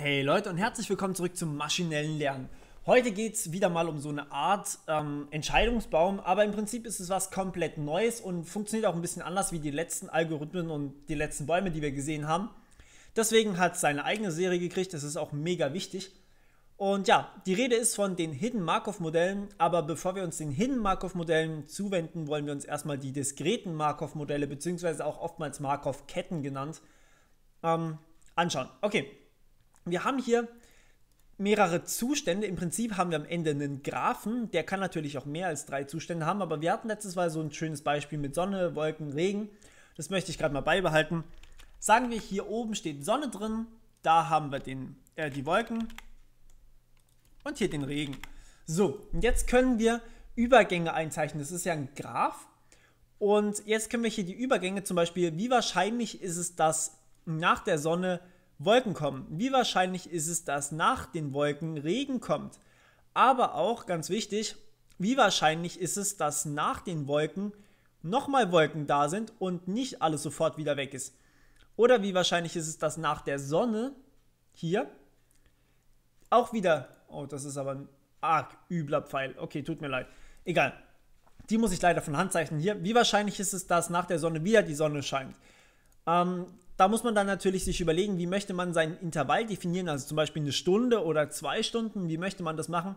Hey Leute und herzlich willkommen zurück zum maschinellen Lernen. Heute geht es wieder mal um so eine Art ähm, Entscheidungsbaum, aber im Prinzip ist es was komplett Neues und funktioniert auch ein bisschen anders wie die letzten Algorithmen und die letzten Bäume, die wir gesehen haben. Deswegen hat es seine eigene Serie gekriegt, das ist auch mega wichtig. Und ja, die Rede ist von den Hidden Markov-Modellen, aber bevor wir uns den Hidden Markov-Modellen zuwenden, wollen wir uns erstmal die diskreten Markov-Modelle, beziehungsweise auch oftmals Markov-Ketten genannt, ähm, anschauen. Okay, wir haben hier mehrere Zustände. Im Prinzip haben wir am Ende einen Graphen, der kann natürlich auch mehr als drei Zustände haben, aber wir hatten letztes Mal so ein schönes Beispiel mit Sonne, Wolken, Regen. Das möchte ich gerade mal beibehalten. Sagen wir, hier oben steht Sonne drin, da haben wir den, äh, die Wolken und hier den Regen. So, und jetzt können wir Übergänge einzeichnen. Das ist ja ein Graph. Und jetzt können wir hier die Übergänge zum Beispiel, wie wahrscheinlich ist es, dass nach der Sonne Wolken kommen. Wie wahrscheinlich ist es, dass nach den Wolken Regen kommt? Aber auch ganz wichtig, wie wahrscheinlich ist es, dass nach den Wolken nochmal Wolken da sind und nicht alles sofort wieder weg ist? Oder wie wahrscheinlich ist es, dass nach der Sonne hier auch wieder, oh, das ist aber ein arg übler Pfeil. Okay, tut mir leid. Egal. Die muss ich leider von Hand zeichnen hier. Wie wahrscheinlich ist es, dass nach der Sonne wieder die Sonne scheint? Ähm, da muss man dann natürlich sich überlegen, wie möchte man sein Intervall definieren, also zum Beispiel eine Stunde oder zwei Stunden, wie möchte man das machen?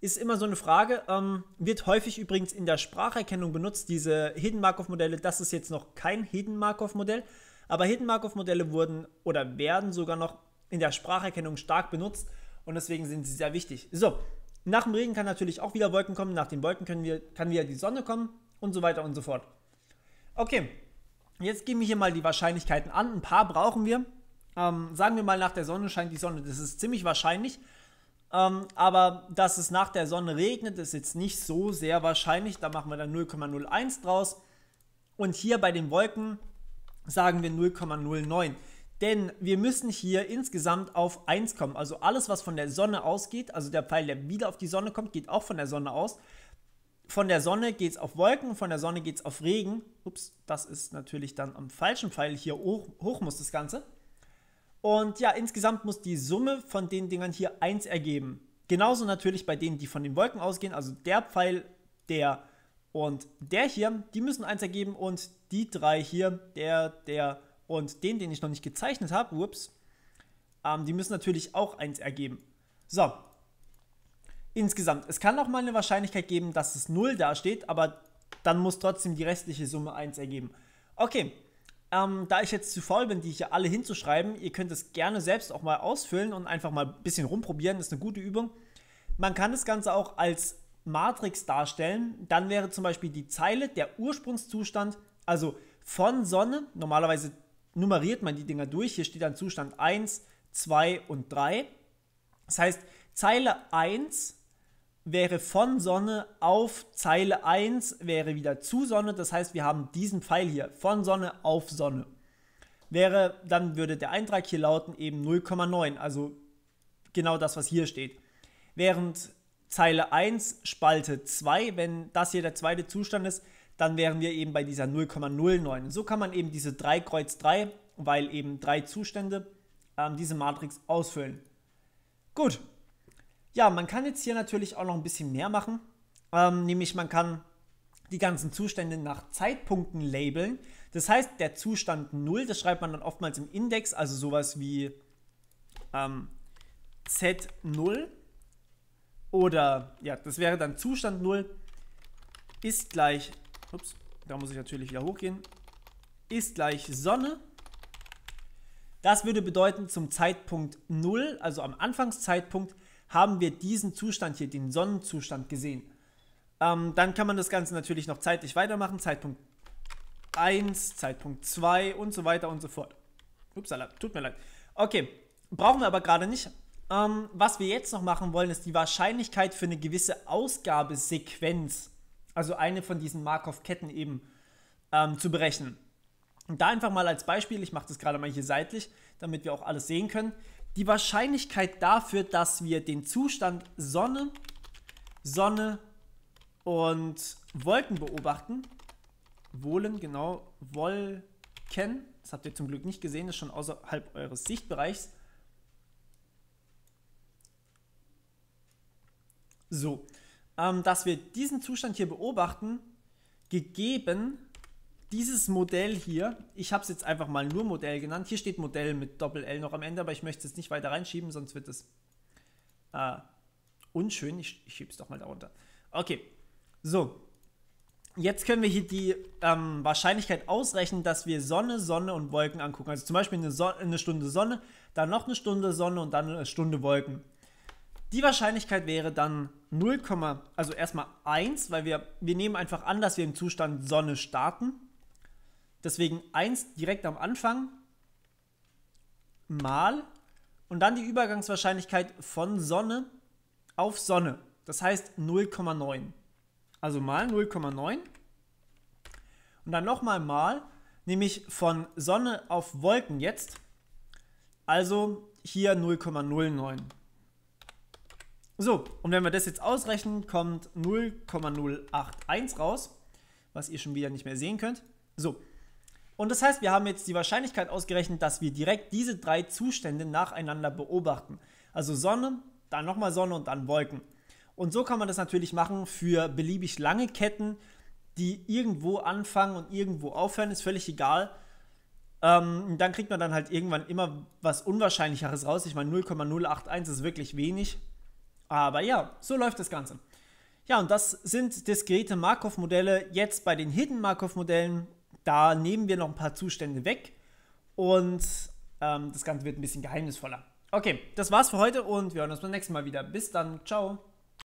Ist immer so eine Frage, ähm, wird häufig übrigens in der Spracherkennung benutzt, diese Hidden Markov-Modelle, das ist jetzt noch kein Hidden Markov-Modell, aber Hidden Markov-Modelle wurden oder werden sogar noch in der Spracherkennung stark benutzt und deswegen sind sie sehr wichtig. So, nach dem Regen kann natürlich auch wieder Wolken kommen, nach den Wolken können wir, kann wieder die Sonne kommen und so weiter und so fort. Okay, Jetzt gehen wir hier mal die Wahrscheinlichkeiten an. Ein paar brauchen wir. Ähm, sagen wir mal, nach der Sonne scheint die Sonne. Das ist ziemlich wahrscheinlich. Ähm, aber dass es nach der Sonne regnet, ist jetzt nicht so sehr wahrscheinlich. Da machen wir dann 0,01 draus. Und hier bei den Wolken sagen wir 0,09. Denn wir müssen hier insgesamt auf 1 kommen. Also alles, was von der Sonne ausgeht, also der Pfeil, der wieder auf die Sonne kommt, geht auch von der Sonne aus von der Sonne geht es auf Wolken, von der Sonne geht es auf Regen. Ups, das ist natürlich dann am falschen Pfeil. Hier hoch, hoch muss das Ganze. Und ja, insgesamt muss die Summe von den Dingern hier 1 ergeben. Genauso natürlich bei denen, die von den Wolken ausgehen, also der Pfeil, der und der hier, die müssen 1 ergeben und die drei hier, der, der und den, den ich noch nicht gezeichnet habe, ups, ähm, die müssen natürlich auch 1 ergeben. So, insgesamt. Es kann auch mal eine Wahrscheinlichkeit geben, dass es 0 dasteht, aber dann muss trotzdem die restliche Summe 1 ergeben. Okay, ähm, da ich jetzt zu faul bin, die hier alle hinzuschreiben, ihr könnt es gerne selbst auch mal ausfüllen und einfach mal ein bisschen rumprobieren, ist eine gute Übung. Man kann das Ganze auch als Matrix darstellen. Dann wäre zum Beispiel die Zeile der Ursprungszustand, also von Sonne, normalerweise nummeriert man die Dinger durch, hier steht dann Zustand 1, 2 und 3. Das heißt, Zeile 1 wäre von Sonne auf Zeile 1 wäre wieder zu Sonne. Das heißt, wir haben diesen Pfeil hier von Sonne auf Sonne. Wäre, dann würde der Eintrag hier lauten eben 0,9, also genau das, was hier steht. Während Zeile 1, Spalte 2, wenn das hier der zweite Zustand ist, dann wären wir eben bei dieser 0,09. So kann man eben diese 3 Kreuz 3, weil eben drei Zustände, ähm, diese Matrix ausfüllen. Gut, ja, man kann jetzt hier natürlich auch noch ein bisschen mehr machen. Ähm, nämlich man kann die ganzen Zustände nach Zeitpunkten labeln. Das heißt, der Zustand 0, das schreibt man dann oftmals im Index, also sowas wie ähm, Z0 oder ja, das wäre dann Zustand 0 ist gleich, ups, da muss ich natürlich wieder hochgehen, ist gleich Sonne. Das würde bedeuten, zum Zeitpunkt 0, also am Anfangszeitpunkt, haben wir diesen Zustand hier, den Sonnenzustand gesehen. Ähm, dann kann man das Ganze natürlich noch zeitlich weitermachen. Zeitpunkt 1, Zeitpunkt 2 und so weiter und so fort. Upsala, tut mir leid. Okay, brauchen wir aber gerade nicht. Ähm, was wir jetzt noch machen wollen, ist die Wahrscheinlichkeit für eine gewisse Ausgabesequenz, also eine von diesen Markov-Ketten eben, ähm, zu berechnen. Und da einfach mal als Beispiel, ich mache das gerade mal hier seitlich, damit wir auch alles sehen können die Wahrscheinlichkeit dafür, dass wir den Zustand Sonne, Sonne und Wolken beobachten. Wohlen, genau, Wolken. Das habt ihr zum Glück nicht gesehen, das ist schon außerhalb eures Sichtbereichs. So, ähm, dass wir diesen Zustand hier beobachten, gegeben dieses Modell hier, ich habe es jetzt einfach mal nur Modell genannt. Hier steht Modell mit Doppel-L noch am Ende, aber ich möchte es nicht weiter reinschieben, sonst wird es äh, unschön. Ich, ich schiebe es doch mal darunter. Okay, so. Jetzt können wir hier die ähm, Wahrscheinlichkeit ausrechnen, dass wir Sonne, Sonne und Wolken angucken. Also zum Beispiel eine, Son eine Stunde Sonne, dann noch eine Stunde Sonne und dann eine Stunde Wolken. Die Wahrscheinlichkeit wäre dann 0, also erstmal 1, weil wir, wir nehmen einfach an, dass wir im Zustand Sonne starten Deswegen 1 direkt am Anfang mal und dann die Übergangswahrscheinlichkeit von Sonne auf Sonne. Das heißt 0,9. Also mal 0,9 und dann nochmal mal, nämlich von Sonne auf Wolken jetzt. Also hier 0,09. So, und wenn wir das jetzt ausrechnen, kommt 0,081 raus, was ihr schon wieder nicht mehr sehen könnt. So, und das heißt, wir haben jetzt die Wahrscheinlichkeit ausgerechnet, dass wir direkt diese drei Zustände nacheinander beobachten. Also Sonne, dann nochmal Sonne und dann Wolken. Und so kann man das natürlich machen für beliebig lange Ketten, die irgendwo anfangen und irgendwo aufhören, ist völlig egal. Ähm, dann kriegt man dann halt irgendwann immer was Unwahrscheinlicheres raus. Ich meine, 0,081 ist wirklich wenig. Aber ja, so läuft das Ganze. Ja, und das sind diskrete Markov-Modelle. Jetzt bei den Hidden Markov-Modellen da nehmen wir noch ein paar Zustände weg und ähm, das Ganze wird ein bisschen geheimnisvoller. Okay, das war's für heute und wir hören uns beim nächsten Mal wieder. Bis dann, ciao.